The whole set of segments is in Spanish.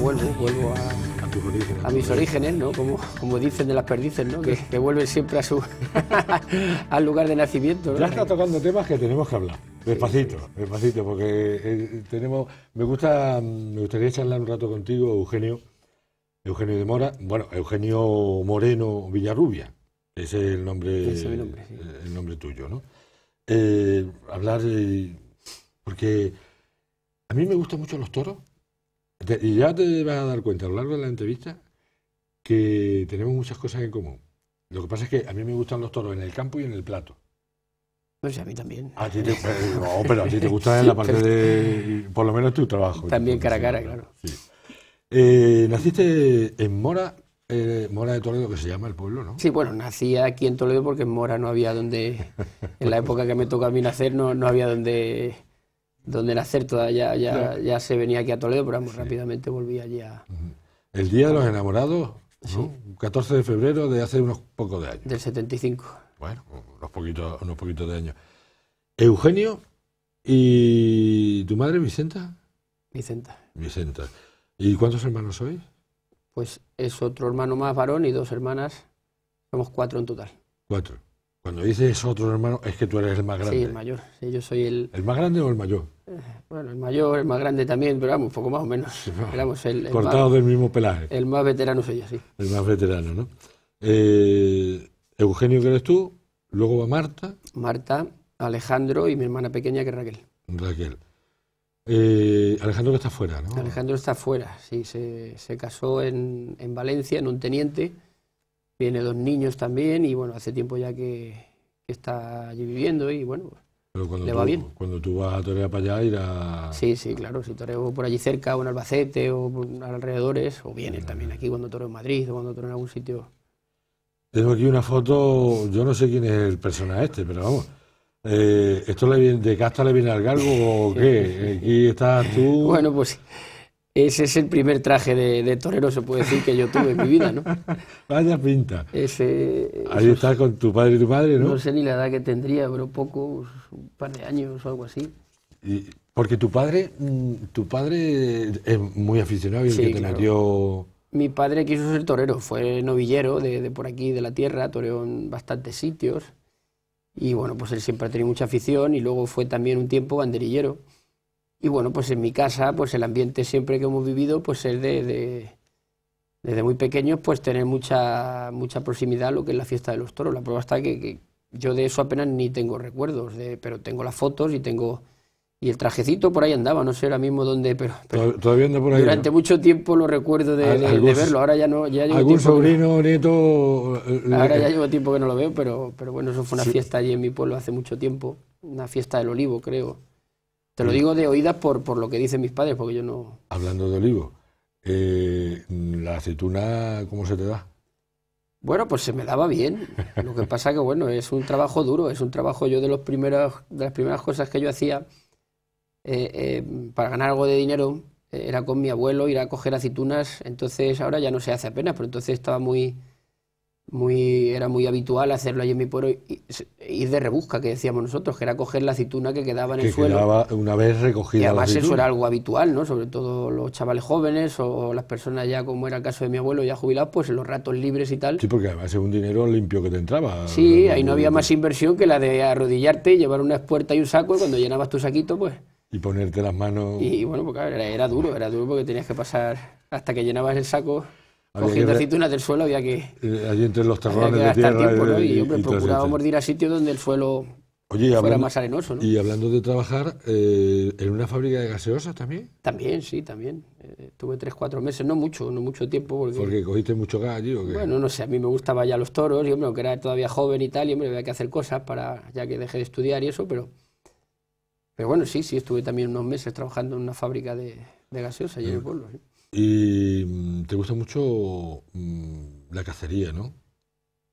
vuelvo, a, mis orígenes, ¿no? Como, como dicen de las perdices, ¿no? Que, vuelven siempre a su, al lugar de nacimiento. Ya está tocando temas que tenemos que hablar. Despacito, despacito, porque eh, tenemos. Me gusta, me gustaría charlar un rato contigo, Eugenio. Eugenio de Mora, bueno, Eugenio Moreno Villarrubia, ese es el nombre, eh, el, nombre tuyo, ¿no? Eh, hablar, porque a mí me gustan mucho los toros, y ya te vas a dar cuenta a lo largo de la entrevista que tenemos muchas cosas en común. Lo que pasa es que a mí me gustan los toros en el campo y en el plato. Pues a mí también. ti te, eh, no, pero a ti te gusta en la parte de, por lo menos tu trabajo. También cara a cara, claro. Eh, naciste en Mora, eh, Mora de Toledo, que se llama el pueblo, ¿no? Sí, bueno, nací aquí en Toledo porque en Mora no había donde, en la época que me tocó a mí nacer, no había donde donde nacer todavía ya, ya, se venía aquí a Toledo, pero rápidamente volví allí a... El Día de los Enamorados, 14 de febrero de hace unos pocos de años. Del 75. Bueno, unos poquitos, unos poquitos de años. Eugenio y tu madre Vicenta. Vicenta. Vicenta. ¿Y cuántos hermanos sois? Pues es otro hermano más varón y dos hermanas. Somos cuatro en total. Cuatro. Cuando dices otro hermano, es que tú eres el más grande. Sí, el mayor. yo soy el... ¿El más grande o el mayor? Eh, bueno, el mayor, el más grande también, pero vamos, poco más o menos. Éramos el, Cortado del mismo pelaje. El más veterano soy yo, sí. El más veterano, ¿no? Eh, Eugenio, ¿qué eres tú, luego va Marta. Marta, Alejandro y mi hermana pequeña, que es Raquel. Raquel. Eh, Alejandro que está fuera, ¿no? Alejandro está fuera, sí, se, casó en, en Valencia, en un teniente. Tiene dos niños también y bueno, hace tiempo ya que, está allí viviendo y bueno, pues, le va bien. Cuando tú vas a torear para allá, ir a... Sí, sí, claro, si toreo por allí cerca, o en Albacete, o alrededores, o viene también aquí cuando toreo en Madrid, o cuando toreo en algún sitio. Tengo aquí una foto, yo no sé quién es el personaje este, pero vamos. Eh, ¿Esto le viene, de casta le viene al galgo o qué? Aquí estás tú. Bueno, pues ese es el primer traje de, torero, se puede decir, que yo tuve en mi vida, ¿no? Vaya pinta. Ese, Ahí estás con tu padre y tu madre, ¿no? No sé ni la edad que tendría, pero poco, un par de años o algo así. porque tu padre, mm, tu padre es muy aficionado y el que te nació... Mi padre quiso ser torero, fue novillero de, de, por aquí, de la tierra, toreó en bastantes sitios. Y bueno, pues él siempre ha tenido mucha afición y luego fue también un tiempo banderillero y bueno, pues en mi casa, pues el ambiente siempre que hemos vivido, pues es de, desde muy pequeños, pues tener mucha, mucha proximidad a lo que es la fiesta de los toros. La prueba está que, yo de eso apenas ni tengo recuerdos, de, pero tengo las fotos y tengo... Y el trajecito por ahí andaba, no sé ahora mismo dónde, pero, todavía por ahí. Durante mucho tiempo lo recuerdo de, verlo. Ahora ya no. Ya llevo algún sobrino, nieto. Eh, ahora eh, ya llevo tiempo que no lo veo, pero, pero bueno, eso fue una fiesta allí en mi pueblo hace mucho tiempo, una fiesta del olivo, creo. Te lo digo de oídas por, por lo que dicen mis padres, porque yo no... Hablando de olivo, eh, ¿la aceituna cómo se te da? Bueno, pues se me daba bien. Lo que pasa que, bueno, es un trabajo duro, es un trabajo yo de, los primeros, de las primeras cosas que yo hacía eh, eh, para ganar algo de dinero, eh, era con mi abuelo ir a coger aceitunas, entonces ahora ya no se hace apenas, pero entonces estaba muy, muy, era muy habitual hacerlo allí en mi pueblo, ir de rebusca, que decíamos nosotros, que era coger la aceituna que quedaba en el suelo. una vez recogida. Y además eso era algo habitual, ¿no? Sobre todo los chavales jóvenes o las personas ya, como era el caso de mi abuelo, ya jubilados, pues los ratos libres y tal. Sí, porque además es un dinero limpio que te entraba. Sí, ahí no había más inversión que la de arrodillarte, llevar una espuerta y un saco, y cuando llenabas tu saquito, pues... Y ponerte las manos... Y, bueno, pues era, era duro, era duro porque tenías que pasar hasta que llenabas el saco cogiendo aceitunas del suelo había que... Eh, allí entre los terrones de tierra... Tiempo, ¿no? Eh, y, procurábamos ir a sitios donde el suelo fuera más arenoso. ¿no? Y hablando de trabajar, eh, ¿en una fábrica de gaseosas también? También, sí, también. Estuve tuve tres, cuatro meses, no mucho, no mucho tiempo. Porque, cogiste mucho gallo? o qué? Bueno, no sé, a mí me gustaban ya los toros, yo hombre, que era todavía joven y tal, y había que hacer cosas para ya que dejé de estudiar y eso, pero... Pero bueno, sí, sí, estuve también unos meses trabajando en una fábrica de, gaseosas allí en el ah. pueblo. Y mm, te gusta mucho mm, la cacería, ¿no?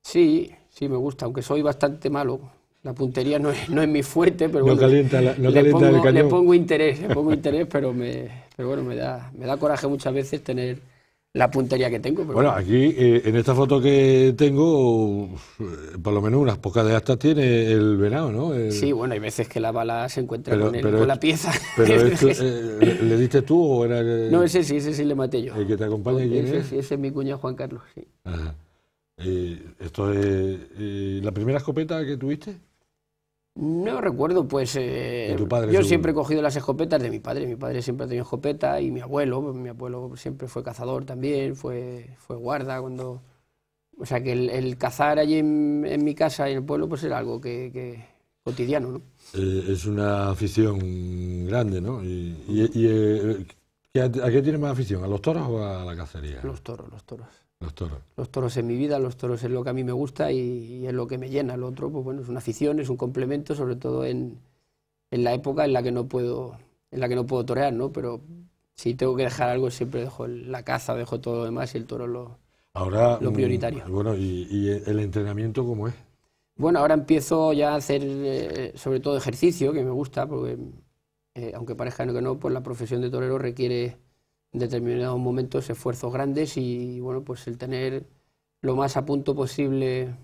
Sí, sí me gusta, aunque soy bastante malo. La puntería no es, no es mi fuerte, pero bueno, calienta no le, calienta pongo, el cañón. le pongo interés, le pongo interés, pero me, pero bueno, me da, me da coraje muchas veces tener la puntería que tengo. bueno, aquí eh, en esta foto que tengo, eh, por lo menos unas pocas de estas tiene el venado, ¿no? Sí, bueno, hay veces que la bala se encuentra con, con, la pieza. ¿Pero esto, eh, ¿le, diste tú o era...? No, ese sí, ese sí le maté yo. ¿El que te acompaña ese, es? Sí, ese es mi cuñado Juan Carlos, sí. esto es... ¿La primera escopeta que tuviste? No recuerdo, pues eh, tu padre, yo siempre he cogido las escopetas de mi padre. Mi padre siempre ha tenido escopeta y mi abuelo, mi abuelo siempre fue cazador también, fue, fue guarda cuando... O sea que el, cazar allí en, mi casa y en el pueblo pues era algo que, cotidiano, ¿no? Eh, es una afición grande, ¿no? Y, eh, ¿A qué tiene más afición? ¿A los toros o a la cacería? Los toros, los toros. Los toros. Los toros en mi vida, los toros es lo que a mí me gusta y, es lo que me llena. Lo otro, pues bueno, es una afición, es un complemento, sobre todo en, la época en la que no puedo, en la que no puedo torear, ¿no? Pero si tengo que dejar algo, siempre dejo la caza, dejo todo lo demás y el toro lo, ahora, lo mm, prioritario. Bueno, ¿y, el entrenamiento cómo es? Bueno, ahora empiezo ya a hacer eh, sobre todo ejercicio, que me gusta, porque eh, aunque parezca que no, pues la profesión de torero requiere en determinados momentos esfuerzos grandes y bueno, pues el tener lo más a punto posible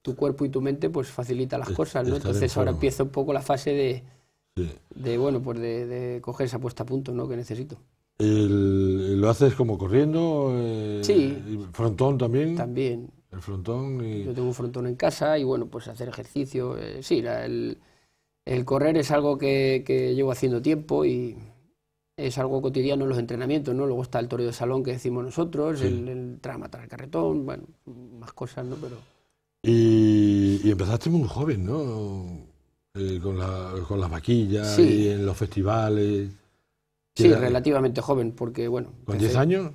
tu cuerpo y tu mente pues facilita las cosas, ¿no? Entonces ahora empieza un poco la fase de, de bueno, pues de, coger esa puesta a punto, ¿no? Que necesito. ¿Lo haces como corriendo? Eh, sí. ¿Frontón también? También. El frontón Yo tengo un frontón en casa y bueno, pues hacer ejercicio. Eh, sí, el, correr es algo que llevo haciendo tiempo y, es algo cotidiano en los entrenamientos, ¿no? Luego está el toro de salón que decimos nosotros, el, el trama el carretón, bueno, más cosas, ¿no? Pero... Y, empezaste muy joven, ¿no? con, la, con, las vaquillas y en los festivales. Sí, relativamente joven, porque bueno... ¿Con 10 años?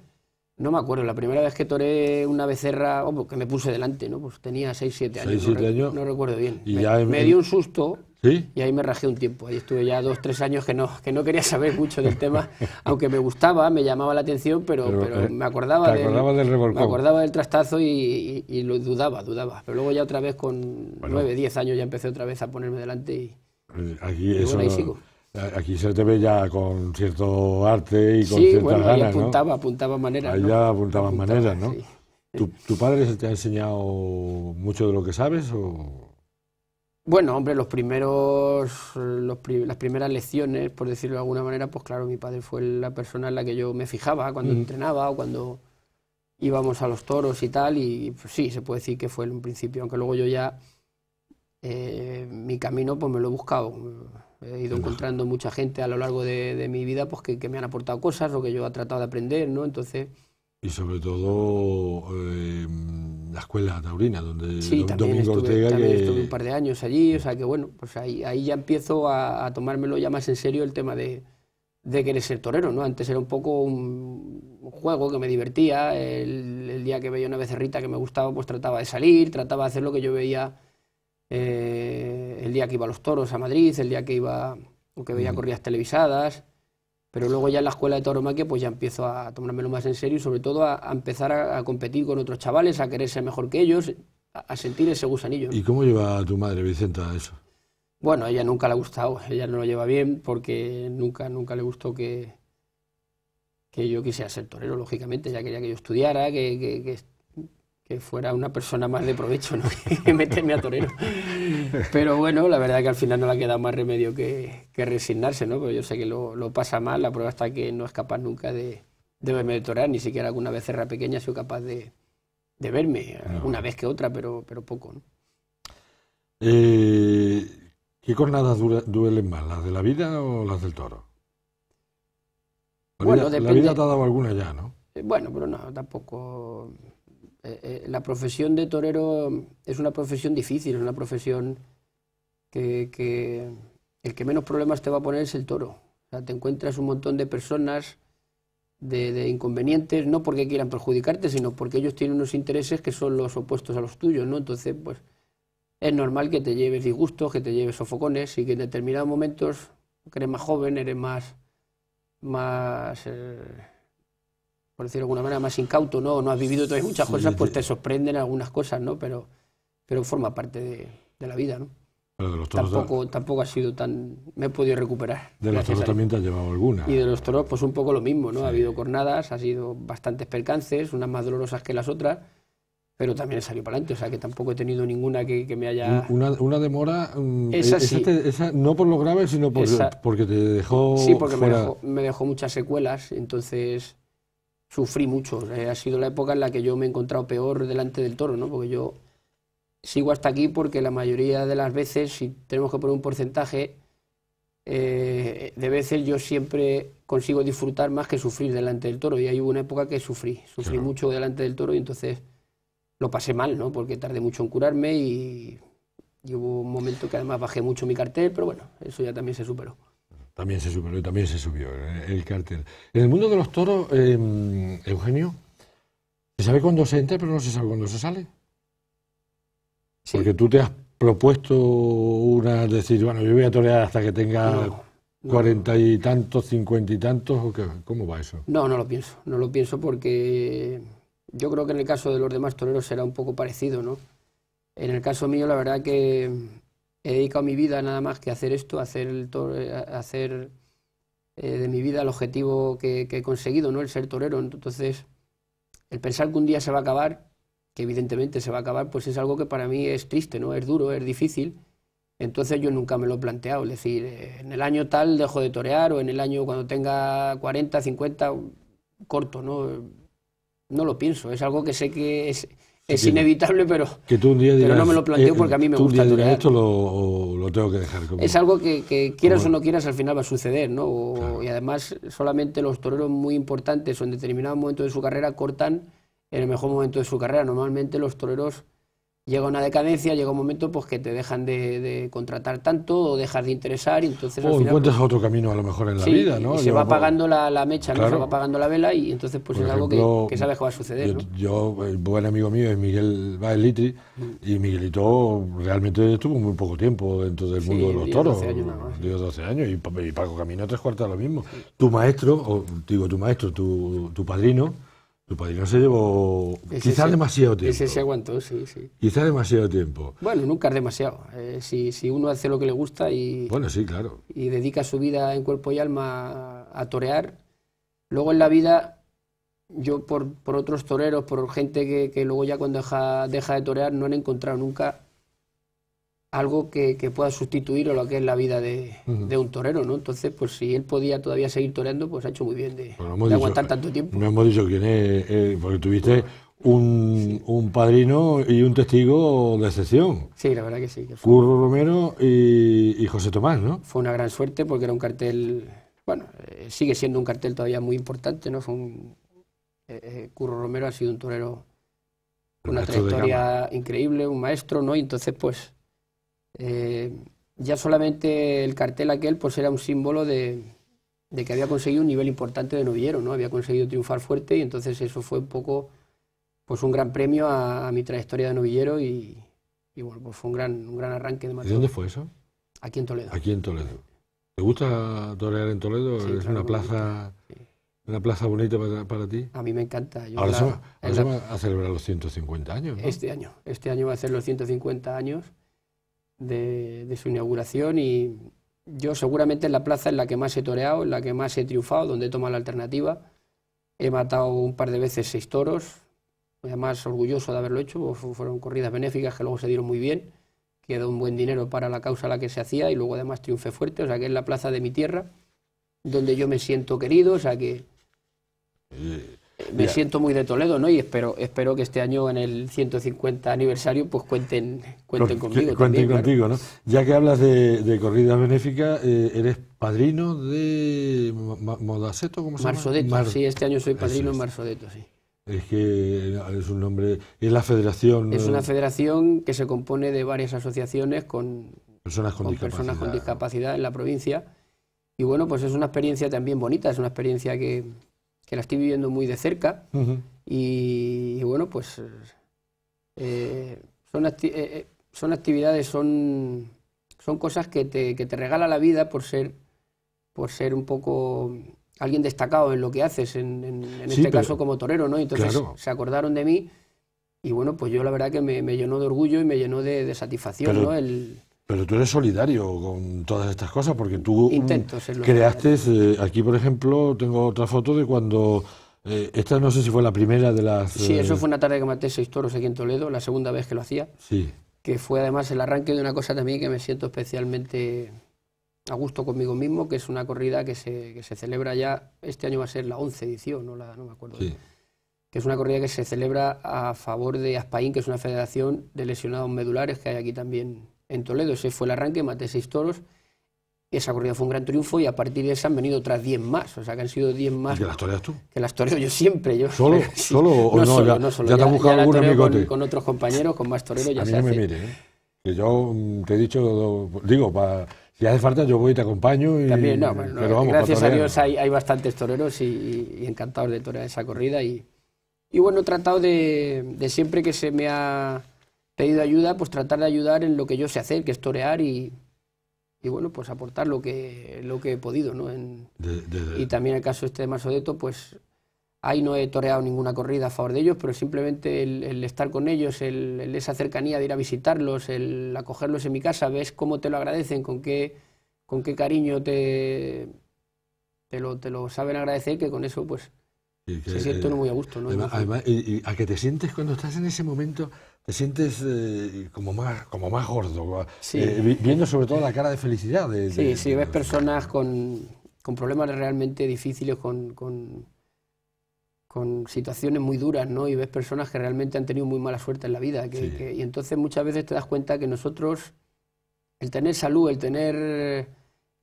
No me acuerdo, la primera vez que toré una becerra, oh, pues, que me puse delante, ¿no? Pues tenía 6, 7 años. no, años. No recuerdo bien. me, dio un susto y ahí me rajé un tiempo. Ahí estuve ya dos, tres años que no, que no quería saber mucho del tema, aunque me gustaba, me llamaba la atención, pero, eh, me acordaba del, Me acordaba del trastazo y, lo dudaba, dudaba. Pero luego ya otra vez con nueve, diez 9, 10 años ya empecé otra vez a ponerme delante y... Eh, ahí sigo. Aquí se te ve ya con cierto arte y con sí, cierta bueno, ahí apuntaba, apuntaba maneras. Ahí ya apuntaba maneras, ¿no? ¿Tu, padre te ha enseñado mucho de lo que sabes o...? Bueno, hombre, los primeros, las primeras lecciones, por decirlo de alguna manera, pues claro, mi padre fue la persona en la que yo me fijaba cuando mm. entrenaba o cuando íbamos a los toros y tal, y pues, sí, se puede decir que fue en un principio, aunque luego yo ya eh, mi camino pues me lo he buscado He ido encontrando mucha gente a lo largo de, mi vida pues, que, me han aportado cosas lo que yo he tratado de aprender, ¿no? Entonces... Y sobre todo eh, la escuela taurina, donde También estuve un par de años allí, o sea que bueno, pues ahí, ahí ya empiezo a, tomármelo ya más en serio el tema de, de querer ser torero, ¿no? Antes era un poco un, juego que me divertía, el, el, día que veía una becerrita que me gustaba, pues trataba de salir, trataba de hacer lo que yo veía eh, el día que iba a los toros a Madrid, el día que iba o que veía mm. corridas televisadas, pero luego ya en la escuela de tauromaquia pues ya empiezo a tomármelo más en serio y sobre todo a, empezar a, competir con otros chavales, a querer ser mejor que ellos, a, sentir ese gusanillo. ¿Y cómo lleva tu madre Vicenta a eso? Bueno, ella nunca le ha gustado, ella no lo lleva bien porque nunca, nunca le gustó que, que yo quisiera ser torero, lógicamente, ella quería que yo estudiara, que que fuera una persona más de provecho, que meterme a torero. Pero bueno, la verdad que al final no le ha quedado más remedio que, resignarse, ¿no? Pero yo sé que lo, pasa mal, la prueba está que no es capaz nunca de, verme de torear, ni siquiera alguna vez becerra pequeña soy capaz de, verme, una vez que otra, pero, pero poco, eh, ¿Qué jornadas duelen más, las de la vida o las del toro? bueno, vida, la vida te ha dado alguna ya, ¿no? Eh, bueno, pero no, tampoco eh, eh, la profesión de torero mm, es una profesión difícil, es una profesión que, el que menos problemas te va a poner es el toro. O sea, te encuentras un montón de personas, de, inconvenientes, no porque quieran perjudicarte, sino porque ellos tienen unos intereses que son los opuestos a los tuyos, ¿no? Entonces, pues es normal que te lleves disgustos, que te lleves sofocones y que en determinados momentos, que eres más joven, eres más... más eh, por decirlo de alguna manera, más incauto, ¿no? No has vivido todavía muchas cosas, pues te sorprenden algunas cosas, ¿no? Pero, pero forma parte de, la vida, ¿no? Pero de los toros tampoco, tampoco ha sido tan... Me he podido recuperar. De los toros también te has llevado alguna. Y de los toros, pues un poco lo mismo, ¿no? Ha habido cornadas, ha sido bastantes percances, unas más dolorosas que las otras, pero también he salido para adelante, o sea que tampoco he tenido ninguna que, me haya... Una, demora... Mm, esa, no por lo grave, sino por, porque te dejó... Sí, porque dejó, me dejó muchas secuelas, entonces sufrí mucho. Eh, ha sido la época en la que yo me he encontrado peor delante del toro, ¿no? Porque yo sigo hasta aquí porque la mayoría de las veces, si tenemos que poner un porcentaje, eh, de veces yo siempre consigo disfrutar más que sufrir delante del toro. Y ahí hubo una época que sufrí, sufrí mucho delante del toro y entonces lo pasé mal, ¿no? Porque tardé mucho en curarme y, y hubo un momento que además bajé mucho mi cartel, pero bueno, eso ya también se superó. También se superó, también se subió el, cartel. En el mundo de los toros, em, Eugenio, se sabe cuándo se entra, pero no se sabe cuándo se sale. Porque tú te has propuesto una, decir, bueno, yo voy a torear hasta que tenga cuarenta y tantos, cincuenta y tantos, ¿o ¿cómo va eso? No, no lo pienso, no lo pienso porque yo creo que en el caso de los demás toreros será un poco parecido, ¿no? En el caso mío, la verdad que he dedicado mi vida nada más que hacer esto, hacer, eh, hacer eh, de mi vida el objetivo que, he conseguido, ¿no? el ser torero. Entonces, el pensar que un día se va a acabar, que evidentemente se va a acabar, pues es algo que para mí es triste, ¿no? es duro, es difícil. Entonces yo nunca me lo he planteado, es decir, eh, en el año tal dejo de torear o en el año cuando tenga 40, 50, corto, ¿no? No lo pienso, es algo que sé que es, es inevitable, pero, no me lo planteo eh, porque a mí me gusta. esto lo, lo, tengo que dejar. Como, es algo que, quieras o no quieras, al final va a suceder, ¿no? Y además, solamente los toreros muy importantes o en determinado momento de su carrera cortan en el mejor momento de su carrera. Normalmente los toreros llega una decadencia, llega un momento pues que te dejan de, contratar tanto o dejas de interesar y entonces... O pues encuentras otro camino a lo mejor en la vida, ¿no? se va apagando la, mecha, ¿no? se va apagando la vela y entonces pues es algo que, sabes que va a suceder. Yo, el buen amigo mío es Miguel Baelitri mm. y Miguelito realmente estuvo muy poco tiempo dentro del mundo de los toros. 12 años, nada más. años y, Paco Camino tres cuartos lo mismo. Tu maestro, o digo tu maestro, tu padrino tu padrino se llevó quizás demasiado tiempo. Ese se aguantó, sí, sí. Quizás demasiado tiempo. Bueno, nunca es demasiado. Eh, si, uno hace lo que le gusta y... Bueno, sí, claro. Y dedica su vida en cuerpo y alma a, torear, luego en la vida, yo por, otros toreros, por gente que, luego ya cuando deja, deja de torear, no han encontrado nunca algo que, pueda sustituir a lo que es la vida de, un torero, ¿no? Entonces, pues si él podía todavía seguir torando, pues ha hecho muy bien de, aguantar tanto tiempo. No hemos dicho quién es, eh, porque tuviste un, un, padrino y un testigo de excepción. Sí, la verdad que sí. Curro Romero y, José Tomás, ¿no? Fue una gran suerte porque era un cartel, bueno, eh, sigue siendo un cartel todavía muy importante, ¿no? Fue un, eh, Curro Romero ha sido un torero, con una trayectoria increíble, un maestro, ¿no? Y entonces, pues eh, ya solamente el cartel aquel pues era un símbolo de, que había conseguido un nivel importante de novillero, ¿no? Había conseguido triunfar fuerte y entonces eso fue un poco pues un gran premio a, mi trayectoria de novillero y, pues fue un gran, un gran arranque de matrimonio. ¿De dónde fue eso? Aquí en Toledo. Aquí en Toledo. ¿Te gusta torear en Toledo? es una plaza... Una plaza bonita para, ti. A mí me encanta. ahora, se va, a celebrar los 150 años. ¿no? Este año. Este año va a ser los 150 años de, su inauguración y yo seguramente es la plaza en la que más he toreado, en la que más he triunfado, donde he tomado la alternativa. He matado un par de veces seis toros, además orgulloso de haberlo hecho, fueron corridas benéficas que luego se dieron muy bien, quedó un buen dinero para la causa a la que se hacía y luego además triunfé fuerte, o sea que es la plaza de mi tierra, donde yo me siento querido, o sea que me siento muy de Toledo, ¿no? Y espero, espero que este año en el 150 aniversario pues cuenten, cuenten conmigo. Cuenten contigo, ¿no? Ya que hablas de, corrida corridas benéficas, eh, eres padrino de Modaceto, como se llama? sí, este año soy padrino es. en sí. Es que es un nombre, es la federación... Es una federación que se compone de varias asociaciones con personas con discapacidad en la provincia. Y bueno, pues es una experiencia también bonita, es una experiencia que, que la estoy viviendo muy de cerca. y, bueno, pues eh, son, eh, eh, son actividades, son, son cosas que te, que te regala la vida por ser, por ser un poco alguien destacado en lo que haces, en, este caso como torero, ¿no? Entonces se acordaron de mí y bueno, pues yo la verdad que me, llenó de orgullo y me llenó de, satisfacción, ¿no? El, pero tú eres solidario con todas estas cosas porque tú mm, creaste, eh, aquí por ejemplo tengo otra foto de cuando, eh, esta no sé si fue la primera de las... Sí, eso eh, fue una tarde que maté seis toros aquí en Toledo, la segunda vez que lo hacía, sí. que fue además el arranque de una cosa también que me siento especialmente a gusto conmigo mismo, que es una corrida que se, que se celebra ya, este año va a ser la 11 edición, no, la, no me acuerdo. Sí. que es una corrida que se celebra a favor de Aspaín, que es una federación de lesionados medulares que hay aquí también en Toledo. Ese fue el arranque, maté seis toros. Esa corrida fue un gran triunfo y a partir de esa han venido otras diez más. O sea que han sido diez más. ¿Y que las toreas tú? Que las toreo yo siempre. Yo, ¿Solo? ¿Solo o no? solo, ya, no te has buscado algún amigote. Con, con, otros compañeros, con más toreros. Ya a mí no me mire, ¿eh? Que yo mm, te he dicho, digo, Si hace falta, yo voy y te acompaño. Y, También, no, gracias a Dios hay, hay bastantes toreros y, encantados de torear esa corrida. Y, y bueno, he tratado de, de siempre que se me ha pedido ayuda, pues tratar de ayudar en lo que yo sé hacer, que es torear y, bueno, pues aportar lo que, lo que he podido, ¿no? y también el caso este de Marsodeto, pues ahí no he toreado ninguna corrida a favor de ellos, pero simplemente el, estar con ellos, el, el, esa cercanía de ir a visitarlos, el acogerlos en mi casa, ves cómo te lo agradecen, con qué, con qué cariño te, te, lo, te lo saben agradecer, que con eso pues se siente eh, muy a gusto, Además, a que te sientes cuando estás en ese momento, te sientes eh, como, más, como más gordo, eh, viendo sobre todo la cara de felicidad. De, sí, sí, ves personas con, con problemas realmente difíciles, con, con, situaciones muy duras, ¿no? Y ves personas que realmente han tenido muy mala suerte en la vida. y entonces muchas veces te das cuenta que nosotros, el tener salud, el tener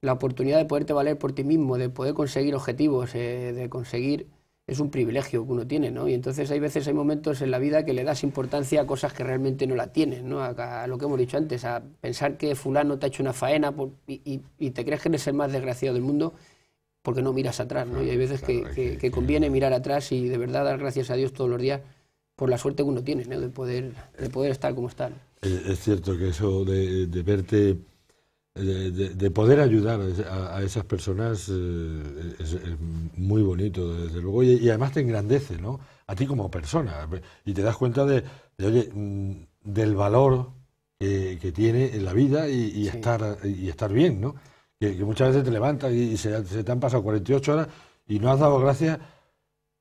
la oportunidad de poderte valer por ti mismo, de poder conseguir objetivos, de conseguir es un privilegio que uno tiene, ¿no? Y entonces hay veces, hay momentos en la vida que le das importancia a cosas que realmente no la tienen, ¿no? A, lo que hemos dicho antes, a pensar que fulano te ha hecho una faena y, te crees que eres el más desgraciado del mundo porque no miras atrás, ¿no? Y hay veces que, conviene mirar atrás y de verdad dar gracias a Dios todos los días por la suerte que uno tiene, ¿no? De poder, de eh, poder estar como está. Eh, es cierto que eso de verte de, poder ayudar a, esas personas eh, es, muy bonito, desde luego, y, además te engrandece, ¿no? A ti como persona, y te das cuenta de, oye, mm, del valor que, tiene en la vida y, estar, y estar bien, ¿no? Que, muchas veces te levantas y, se, te han pasado 48 horas y no has dado gracias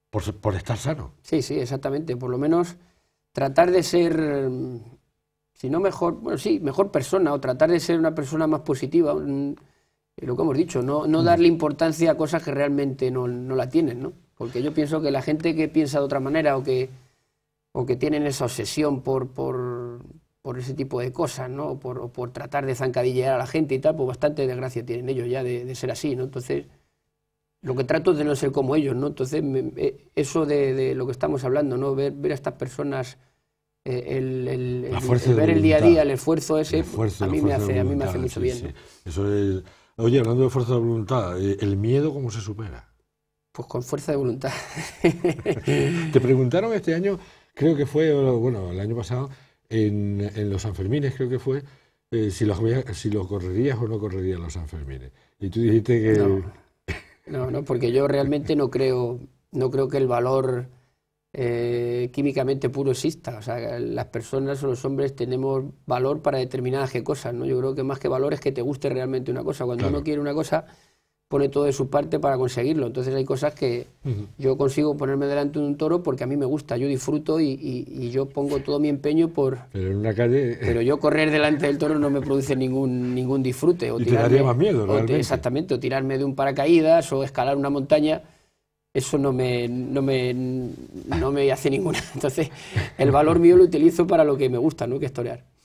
por estar sano. Sí, sí, exactamente, por lo menos tratar de ser sino mejor, bueno, sí, mejor persona o tratar de ser una persona más positiva, eh, lo que hemos dicho, no, no mm. darle importancia a cosas que realmente no, la tienen, ¿no? Porque yo pienso que la gente que piensa de otra manera o que, o que tienen esa obsesión por, por, ese tipo de cosas, ¿no? O por, por tratar de zancadillear a la gente y tal, pues bastante desgracia tienen ellos ya de, ser así, ¿no? Entonces, lo que trato es de no ser como ellos, ¿no? Entonces, eh, eso de, de, lo que estamos hablando, ¿no? Ver, ver a estas personas eh, el, ver el día a día, el esfuerzo ese, a, mí me hace, a mí me hace mucho bien. oye, hablando de fuerza de voluntad, eh, ¿el miedo cómo se supera? Pues con fuerza de voluntad. Te preguntaron este año, creo que fue, bueno, el año pasado, en, los Sanfermines creo que fue, eh, si, los, si los correrías o no correrías los Sanfermines. Y tú dijiste que... No, no, no porque yo realmente no creo, no creo que el valor eh, químicamente puro exista. O sea, las personas o los hombres tenemos valor para determinadas cosas, ¿no? Yo creo que más que valor es que te guste realmente una cosa. Cuando uno quiere una cosa, pone todo de su parte para conseguirlo. Entonces hay cosas que yo consigo ponerme delante de un toro porque a mí me gusta, yo disfruto y, yo pongo todo mi empeño por... Pero en una calle... Eh. Pero yo correr delante del toro no me produce ningún, ningún disfrute. O te daría más miedo, Exactamente, o tirarme de un paracaídas o escalar una montaña eso no me, no me, no me hace ninguna. Entonces, el valor mío lo utilizo para lo que me gusta, ¿no? Que es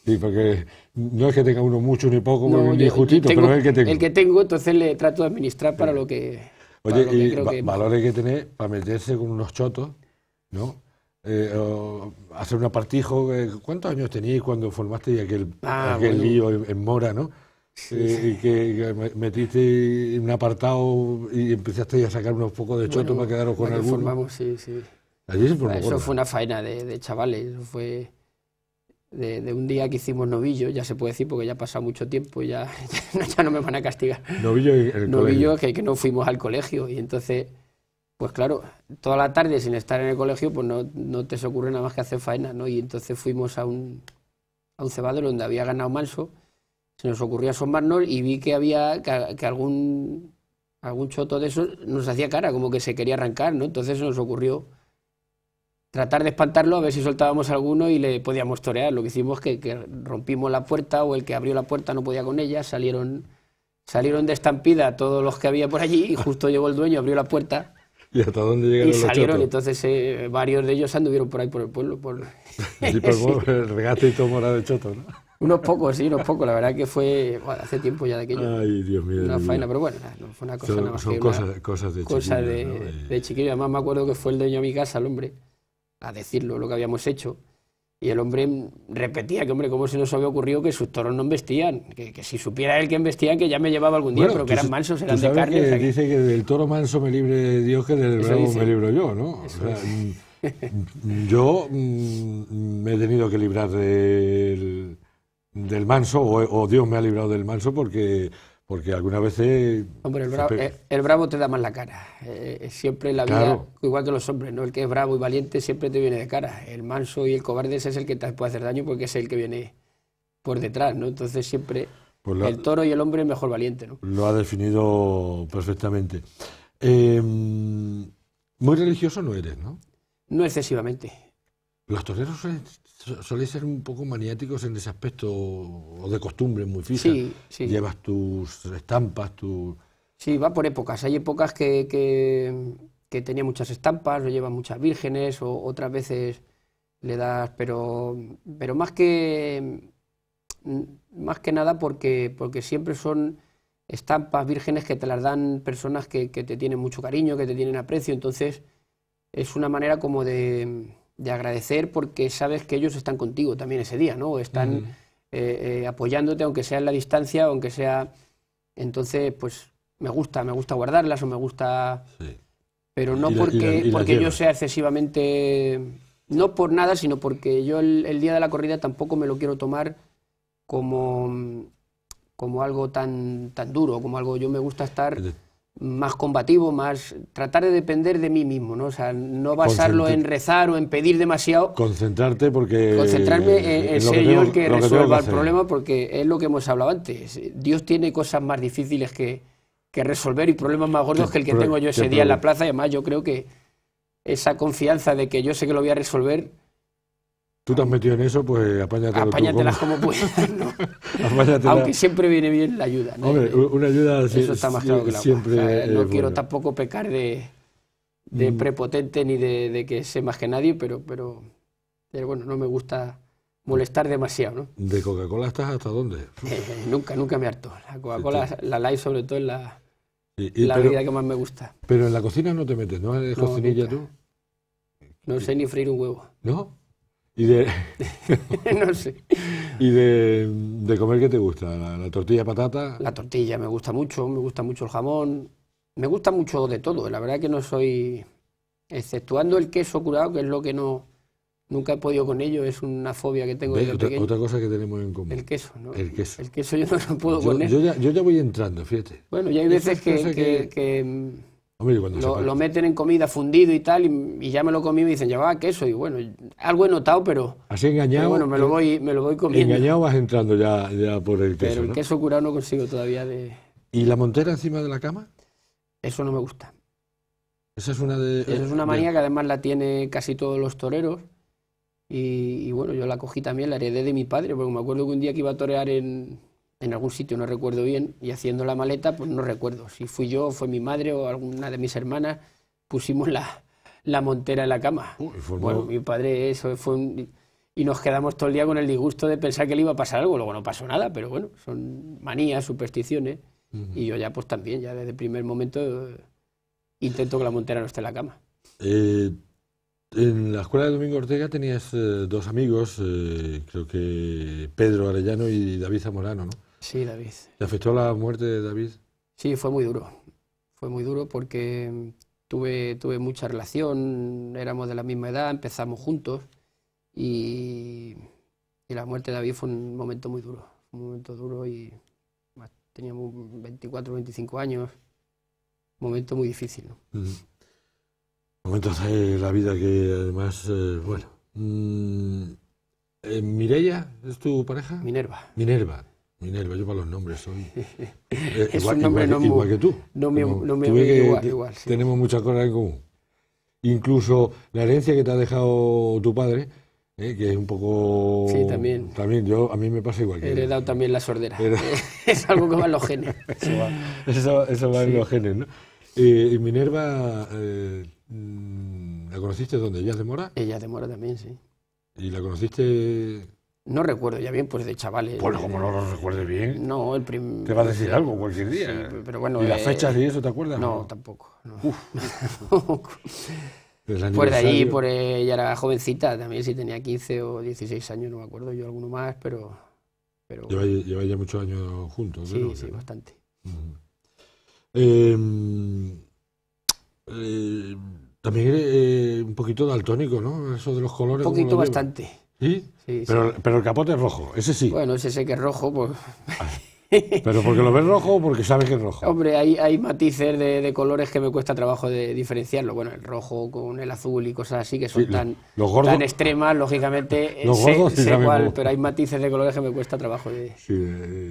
Sí, porque no es que tenga uno mucho ni poco, ni justito, pero es el que tengo. El que tengo, entonces le trato de administrar para lo que. Oye, que y hay que tener para meterse con unos chotos, ¿no? Eh, hacer un apartijo. Eh, ¿Cuántos años teníais cuando formaste aquel, ah, aquel lío en Mora, no? Y que, metiste metiste un apartado y empezaste a sacar unos pocos de choto para quedaros con se Formamos, sí, sí. Allí se Eso fue una faena de, chavales, fue de, un día que hicimos novillo, ya se puede decir porque ya ha pasado mucho tiempo, ya, ya, no me van a castigar. Novillo, el novillo que, que no fuimos al colegio y entonces pues claro, toda la tarde sin estar en el colegio, pues no, no, te se ocurre nada más que hacer faena, ¿no? Y entonces fuimos a un, a un cebadero donde había ganado manso se nos ocurrió asomarnos y vi que había que, algún, algún choto de eso nos hacía cara, como que se quería arrancar, ¿no? Entonces se nos ocurrió tratar de espantarlo, a ver si soltábamos alguno y le podíamos torear. Lo que hicimos que, rompimos la puerta o el que abrió la puerta no podía con ella, salieron, salieron de estampida todos los que había por allí y justo llegó el dueño, abrió la puerta. ¿Y hasta dónde llegaron y salieron, entonces eh, varios de ellos anduvieron por ahí por el pueblo. Por... el regate y todo morado de choto, ¿no? Unos pocos, sí, unos pocos. La verdad que fue hace tiempo ya de aquello. Ay, Dios mío. Una faena, pero bueno, fue una cosa nada más que cosas, de chiquillo. De, de chiquillo. Además, me acuerdo que fue el dueño de mi casa, el hombre, a decirlo, lo que habíamos hecho. Y el hombre repetía que, hombre, ¿cómo se nos había ocurrido que sus toros no embestían? Que, si supiera él que embestían, que ya me llevaba algún día, pero que eran mansos, eran de carne. dice que del toro manso me libre Dios, que del bravo me libro yo, ¿no? yo mm, mm, me he tenido que librar del del manso, o, Dios me ha librado del manso porque, porque algunas veces... Hombre, el eh, bravo, te da más la cara. Eh, siempre la vida, igual que los hombres, ¿no? El que es bravo y valiente siempre te viene de cara. El manso y el cobarde ese es el que te puede hacer daño porque es el que viene por detrás, ¿no? Entonces siempre pues el toro y el hombre mejor valiente, ¿no? Lo ha definido perfectamente. Em, muy religioso no eres, ¿no? No excesivamente. ¿Los toreros Soléis ser un poco maniáticos en ese aspecto, o de costumbre muy fija. Sí, Llevas tus estampas, tu Sí, va por épocas. Hay épocas que, que, tenía muchas estampas, o lleva muchas vírgenes, o otras veces le das... Pero, pero más, que, más que nada porque, porque siempre son estampas vírgenes que te las dan personas que te tienen mucho cariño, que te tienen aprecio. Entonces es una manera como de de agradecer porque sabes que ellos están contigo también ese día, ¿no? Están eh, eh, apoyándote, aunque sea en la distancia, aunque sea... Entonces, pues me gusta, me gusta guardarlas o me gusta... Pero no porque, porque yo sea excesivamente... No por nada, sino porque yo el, día de la corrida tampoco me lo quiero tomar como, como algo tan, tan duro, como algo... Yo me gusta estar más combativo, más tratar de depender de mí mismo, ¿no? O sea, no basarlo en rezar o en pedir demasiado. Concentrarte porque concentrarme en, el que, que resuelva el problema porque es lo que hemos hablado antes. Dios tiene cosas más difíciles que, resolver y problemas más gordos que el que tengo yo ese día en la plaza y además yo creo que esa confianza de que yo sé que lo voy a resolver Tú te has metido en eso, pues apáñatelas, apáñatelas como puedas. ¿no? Aunque siempre viene bien la ayuda. ¿no? Hombre, una ayuda eso está más claro que la siempre. no quiero tampoco pecar de, mm. prepotente ni de, que sé más que nadie, pero, pero, bueno, no me gusta molestar demasiado. ¿no? ¿De Coca-Cola estás hasta dónde? Eh, nunca, nunca me harto. La Coca-Cola, la live sobre todo, es la, bebida que más me gusta. Pero en la cocina no te metes, ¿no? ¿Eres no, cocinilla tú? No sé ni freír un huevo. ¿No? Y de... ¿Y de, comer qué te gusta? ¿La, tortilla patata? La tortilla me gusta mucho, me gusta mucho el jamón, me gusta mucho de todo. La verdad que no soy, exceptuando el queso curado, que es lo que no nunca he podido con ello, es una fobia que tengo. de otra, cosa que tenemos en común. El queso, ¿no? El queso. El queso yo no lo puedo poner. Yo ya, voy entrando, fíjate. Bueno, ya hay veces que lo, meten en comida fundido y tal, y, ya me lo comí y me dicen, ya va, queso, y bueno, algo he notado, pero... Así engañado... bueno, me lo, voy, me lo voy comiendo. Engañado vas entrando ya, por el queso, Pero el queso curado no consigo todavía de... ¿Y la montera encima de la cama? Eso no me gusta. Esa es una de... Esa es una eh, manía que además la tiene casi todos los toreros, y, y, bueno, yo la cogí también, la heredé de mi padre, porque me acuerdo que un día que iba a torear en, en algún sitio, no recuerdo bien, y haciendo la maleta, pues no recuerdo si fui yo, fue mi madre o alguna de mis hermanas, pusimos la, montera en la cama. Pues bueno, mi padre, eso fue Y nos quedamos todo el día con el disgusto de pensar que le iba a pasar algo, luego no pasó nada, pero bueno, son manías, supersticiones, y yo ya pues también, ya desde el primer momento eh, intento que la montera no esté en la cama. Eh, en la escuela de Domingo Ortega tenías eh, dos amigos, creo que Pedro Arellano y David Zamorano, ¿no? Sí, David. ¿Te afectó la muerte de David? Sí, fue muy duro. Fue muy duro porque mm, tuve, tuve mucha relación, éramos de la misma edad, empezamos juntos y, y la muerte de David fue un momento muy duro. Un momento duro y teníamos 24, 25 años. Un momento muy difícil. ¿no? Momentos de la vida que además, eh, bueno. Mm, eh, es tu pareja? Minerva. Minerva. Minerva, yo para los nombres soy. Eh, es igual, un nombre igual que tú. No me, no me igual, igual Tenemos muchas cosas en común. Incluso la herencia que te ha dejado tu padre, eh, que es un poco. Sí, también. También, yo, a mí me pasa igual que. He dado también la sordera. es algo que va en los genes. eso va, eso, en los genes, ¿no? Eh, y Minerva, mm, ¿la conociste dónde? ¿Ella de Mora? Ella de Mora también, sí. ¿Y la conociste no recuerdo ya bien, pues de chavales. Bueno, como no lo recuerdes bien. No, el primer. Te va a decir algo cualquier día. ¿eh? pero bueno. ¿Y las eh, fechas de eso te acuerdas? No, tampoco. Pues de ahí, por ella eh, era jovencita también, si tenía 15 o 16 años, no me acuerdo yo alguno más, pero. pero... Lleva, ya muchos años juntos, Sí, sí, bastante. Em, también un poquito daltónico, ¿no? Eso de los colores. Un poquito, bastante. ¿Sí? pero, pero el capote es rojo, ese sí. Bueno, ese sé que es rojo, pues... Ah. ¿Pero porque lo ves rojo o porque sabes que es rojo? Hombre, hay, hay matices de, colores que me cuesta trabajo de diferenciarlo. Bueno, el rojo con el azul y cosas así que son tan, extremas, lógicamente los eh, gordos sí, pero hay matices de colores que me cuesta trabajo de,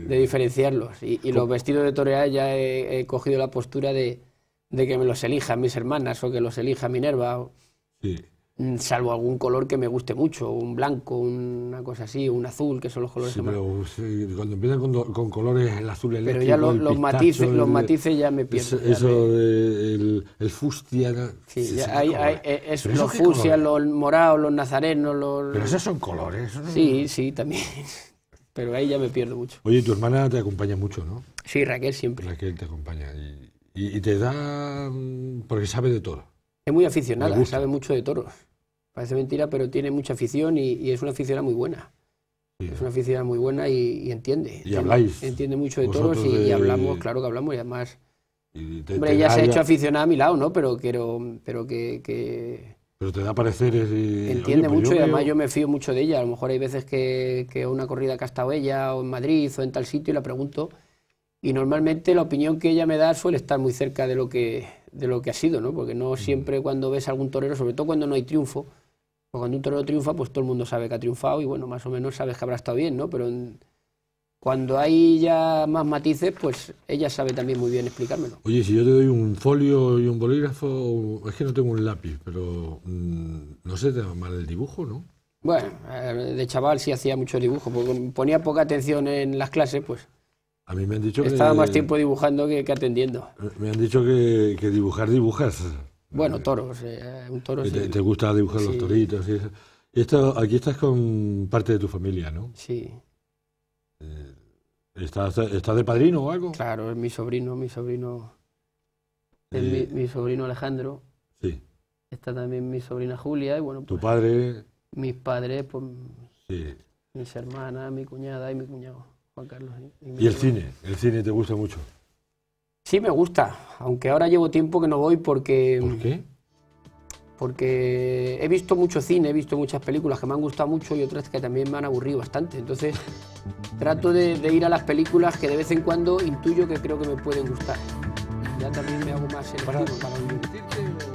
diferenciarlos. Y, los vestidos de Torea ya he, cogido la postura de, que me los elijan mis hermanas o que los elija Minerva. O... Sí. Mm, salvo algún color que me guste mucho, un blanco, una cosa así, un azul, que son los colores que Pero, cuando empiezan con, con, colores el azul eléctrico... Pero ya los, matices, los matices ya me pierdo Eso, eso El, el, fustia... Sí, hay, eh, los fustias, los morados, los nazarenos, los... Pero esos son colores. sí, sí, también. pero ahí ya me pierdo mucho. Oye, tu hermana te acompaña mucho, ¿no? Sí, Raquel siempre. Raquel te acompaña y, y, y te da... Mm, porque sabe de todo. Es muy aficionada, sabe mucho de toros parece mentira, pero tiene mucha afición y, es una aficionada muy buena. Es una aficionada muy buena y, entiende. Y habláis. Entiende mucho de toros y, hablamos, claro que hablamos y además... hombre, ella se ha hecho aficionada a mi lado, ¿no? Pero, pero, pero que, Pero te da pareceres y... Entiende pues mucho y además yo me fío mucho de ella. A lo mejor hay veces que, una corrida que ha estado ella o en Madrid o en tal sitio y la pregunto y normalmente la opinión que ella me da suele estar muy cerca de lo que de lo que ha sido, ¿no? Porque no mm. siempre cuando ves algún torero, sobre todo cuando no hay triunfo, pues cuando un torero triunfa, pues todo el mundo sabe que ha triunfado y bueno, más o menos sabes que habrá estado bien, ¿no? Pero cuando hay ya más matices, pues ella sabe también muy bien explicármelo. Oye, si yo te doy un folio y un bolígrafo, es que no tengo un lápiz, pero mm, no sé, te va mal el dibujo, ¿no? Bueno, eh, de chaval sí hacía mucho dibujo, porque ponía poca atención en las clases, pues. A mí me han dicho que... Estaba más tiempo dibujando que, atendiendo. Me han dicho que, que dibujar dibujas. Bueno, toros, eh, eh, un toro ¿Te, gusta dibujar los toritos? Y Esto, aquí estás con parte de tu familia, ¿no? Sí. Eh, ¿estás, de padrino o algo? Claro, es mi sobrino, mi sobrino. mi, sobrino Alejandro. Sí. Está también mi sobrina Julia y bueno. ¿Tu pues, padre? Mis padres, pues. Sí. Mis hermanas, mi cuñada y mi cuñado, Juan Carlos. ¿Y el cine? ¿El cine te gusta mucho? Sí, me gusta, aunque ahora llevo tiempo que no voy porque... Porque he visto mucho cine, he visto muchas películas que me han gustado mucho y otras que también me han aburrido bastante. Entonces trato de, ir a las películas que de vez en cuando intuyo que creo que me pueden gustar. ya también me hago más para, para